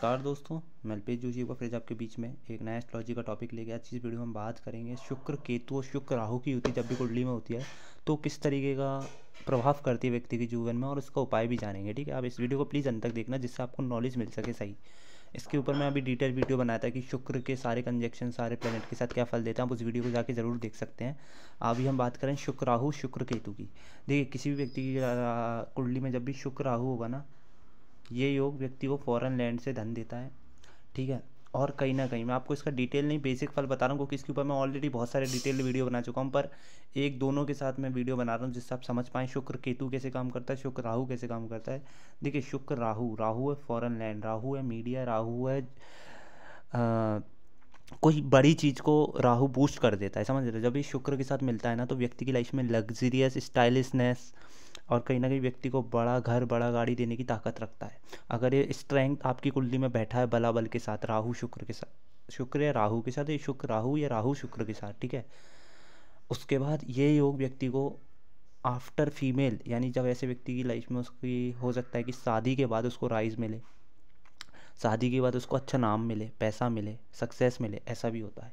नमस्कार दोस्तों मैं अल्पेश जोशी का फ्रिज आपके बीच में एक नया एस्ट्रोलॉजी का टॉपिक लेके आज इस वीडियो में हम बात करेंगे शुक्र केतु और शुक्र राहु की युति जब भी कुंडली में होती है तो किस तरीके का प्रभाव करती है व्यक्ति के जीवन में और उसका उपाय भी जानेंगे ठीक है आप इस वीडियो को प्लीज़ अंत तक देखना जिससे आपको नॉलेज मिल सके सही इसके ऊपर मैं अभी डिटेल वीडियो बनाया था कि शुक्र के सारे कंजेक्शन सारे प्लेनेट के साथ क्या फल देता है आप उस वीडियो को जाके ज़रूर देख सकते हैं अभी हम बात करें शुक्र राहु शुक्र केतु की देखिए किसी भी व्यक्ति की कुंडली में जब भी शुक्र राहु होगा ना ये योग व्यक्ति को फॉरेन लैंड से धन देता है ठीक है और कहीं ना कहीं मैं आपको इसका डिटेल नहीं बेसिक फल बता रहा हूँ क्योंकि इसके ऊपर मैं ऑलरेडी बहुत सारे डिटेल वीडियो बना चुका हूँ पर एक दोनों के साथ मैं वीडियो बना रहा हूँ जिससे आप समझ पाएँ शुक्र केतु कैसे काम करता है शुक्र राहु कैसे काम करता है देखिए शुक्र राहु राहु है फॉरन लैंड राहु है मीडिया राहु है आ, कोई बड़ी चीज़ को राहु बूस्ट कर देता है समझ रहे जब ये शुक्र के साथ मिलता है ना तो व्यक्ति की लाइफ में लग्जरियस स्टाइलिशनेस और कहीं ना कहीं व्यक्ति को बड़ा घर बड़ा गाड़ी देने की ताकत रखता है अगर ये स्ट्रेंथ आपकी कुंडली में बैठा है बला बल के साथ राहु शुक्र के साथ शुक्र या राहु के साथ ये शुक्र राहु या राहु शुक्र के साथ ठीक है उसके बाद ये योग व्यक्ति को आफ्टर फीमेल यानी जब ऐसे व्यक्ति की लाइफ में उसकी हो सकता है कि शादी के बाद उसको राइज मिले शादी के बाद उसको अच्छा नाम मिले पैसा मिले सक्सेस मिले ऐसा भी होता है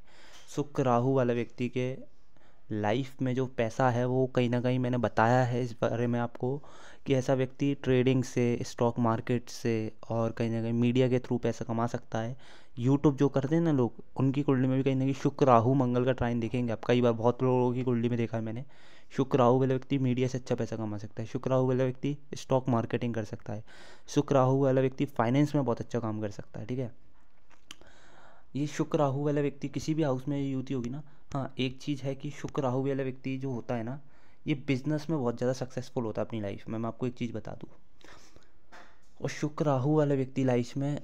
शुक्र राहु वाला व्यक्ति के लाइफ में जो पैसा है वो कहीं ना कहीं मैंने बताया है इस बारे में आपको कि ऐसा व्यक्ति ट्रेडिंग से स्टॉक मार्केट से और कहीं ना कहीं मीडिया के थ्रू पैसा कमा सकता है यूट्यूब जो करते हैं ना लोग उनकी कुंडली में भी कहीं ना कहीं शुक्र राहु मंगल का ट्राइन देखेंगे आप कई बार बहुत लोगों की कुंडली में देखा है मैंने शुक्र राहु वाला व्यक्ति मीडिया से अच्छा पैसा कमा सकता है शुक्र राहु वाला व्यक्ति स्टॉक मार्केटिंग कर सकता है शुक्र राहु वाला व्यक्ति फाइनेंस में बहुत अच्छा काम कर सकता है ठीक है ये शुक्र राहु वाला व्यक्ति किसी भी हाउस में युति होगी ना हाँ एक चीज़ है कि शुक्र राहु वाला व्यक्ति जो होता है ना ये बिज़नेस में बहुत ज़्यादा सक्सेसफुल होता है अपनी लाइफ में मैं आपको एक चीज़ बता दूँ और शुक्र राहु वाला व्यक्ति लाइफ में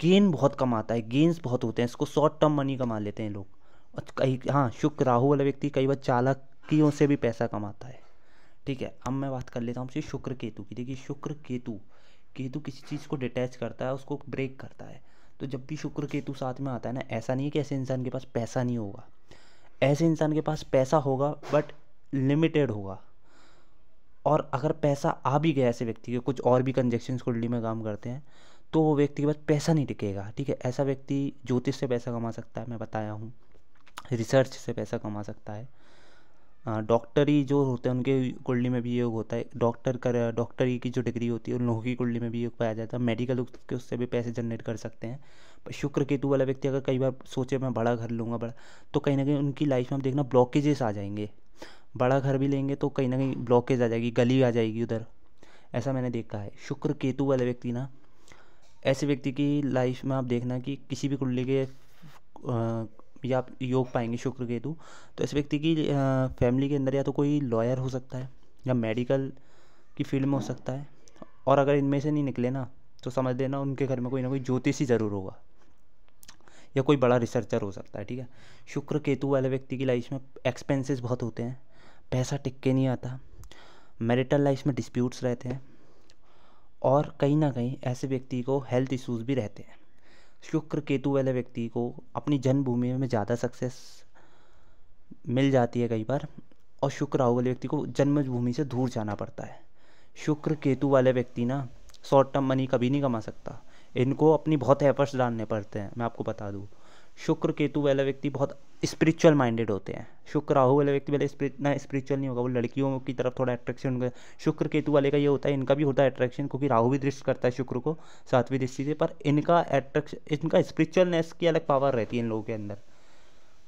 गेन बहुत कमाता है गेंस बहुत होते हैं इसको शॉर्ट टर्म मनी कमा लेते हैं लोग और कई हाँ शुक्र राहु वाला व्यक्ति कई बार चालकियों से भी पैसा कमाता है ठीक है अब मैं बात कर लेता हूँ शुक्र केतु की देखिए शुक्र केतु केतु किसी चीज़ को डिटैच करता है उसको ब्रेक करता है तो जब भी शुक्र केतु साथ में आता है ना ऐसा नहीं है कि ऐसे इंसान के पास पैसा नहीं होगा ऐसे इंसान के पास पैसा होगा बट लिमिटेड होगा और अगर पैसा आ भी गया ऐसे व्यक्ति के कुछ और भी कंजेक्शन कुंडली में काम करते हैं तो वो व्यक्ति के पास पैसा नहीं टिकेगा ठीक है ऐसा व्यक्ति ज्योतिष से पैसा कमा सकता है मैं बताया हूँ रिसर्च से पैसा कमा सकता है डॉक्टरी हाँ, जो होते हैं उनके कुंडली में भी योग होता है डॉक्टर कर डॉक्टरी की जो डिग्री होती है उन लोगों की कुंडली में भी योग पाया जाता है मेडिकल उसके उससे भी पैसे जनरेट कर सकते हैं पर शुक्र केतु वाला व्यक्ति अगर कई बार सोचे मैं बड़ा घर लूँगा बड़ा तो कहीं ना कहीं उनकी लाइफ में हम देखना ब्लॉकेजेस आ जाएंगे बड़ा घर भी लेंगे तो कहीं ना कहीं ब्लॉकेज आ जाएगी गली आ जाएगी उधर ऐसा मैंने देखा है शुक्र केतु वाले व्यक्ति ना ऐसे व्यक्ति की लाइफ में आप देखना कि किसी भी कुंडली के या आप योग पाएंगे शुक्र केतु तो ऐसे व्यक्ति की फैमिली के अंदर या तो कोई लॉयर हो सकता है या मेडिकल की फील्ड में हो सकता है और अगर इनमें से नहीं निकले ना तो समझ लेना उनके घर में कोई ना कोई ज्योतिषी ज़रूर होगा या कोई बड़ा रिसर्चर हो सकता है ठीक है शुक्र केतु वाले व्यक्ति की लाइफ में एक्सपेंसेस बहुत होते हैं पैसा टिक के नहीं आता मैरिटल लाइफ में डिस्प्यूट्स रहते हैं और कहीं ना कहीं ऐसे व्यक्ति को हेल्थ इश्यूज़ भी रहते हैं शुक्र केतु वाले व्यक्ति को अपनी जन्मभूमि में ज़्यादा सक्सेस मिल जाती है कई बार और शुक्र राहु वाले व्यक्ति को जन्मभूमि से दूर जाना पड़ता है शुक्र केतु वाले व्यक्ति ना शॉर्ट टर्म मनी कभी नहीं कमा सकता इनको अपनी बहुत एफर्ट्स डालने पड़ते हैं मैं आपको बता दूँ शुक्र केतु वाला व्यक्ति बहुत स्पिरिचुअल माइंडेड होते हैं शुक्र राहु वाले व्यक्ति वाले इतना स्पिरिचुअल नहीं होगा वो लड़कियों की तरफ थोड़ा अट्रैक्शन होगा शुक्र केतु वाले का ये होता है इनका भी होता है अट्रैक्शन क्योंकि राहु भी दृष्टि करता है शुक्र को सातवीं दृष्टि से पर इनका अट्रैक्शन इनका स्पिरिचुअलनेस की अलग पावर रहती है इन लोगों के अंदर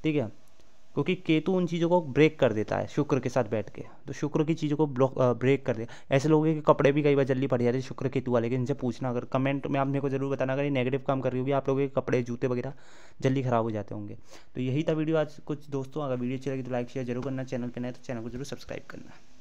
ठीक है क्योंकि केतु उन चीज़ों को ब्रेक कर देता है शुक्र के साथ बैठ के तो शुक्र की चीज़ों को ब्लॉक ब्रेक कर दे ऐसे लोगों के कपड़े भी कई बार जल्दी फट जाते हैं शुक्र केतु वाले के इनसे पूछना अगर कमेंट में आप मेरे को जरूर बताना अगर ये नेगेटिव काम कर रही होगी आप लोगों के कपड़े जूते वगैरह जल्दी खराब हो जाते होंगे तो यही था वीडियो आज कुछ दोस्तों अगर वीडियो अच्छी लगी तो लाइक शेयर जरूर करना चैनल पर नए तो चैनल को जरूर सब्सक्राइब करना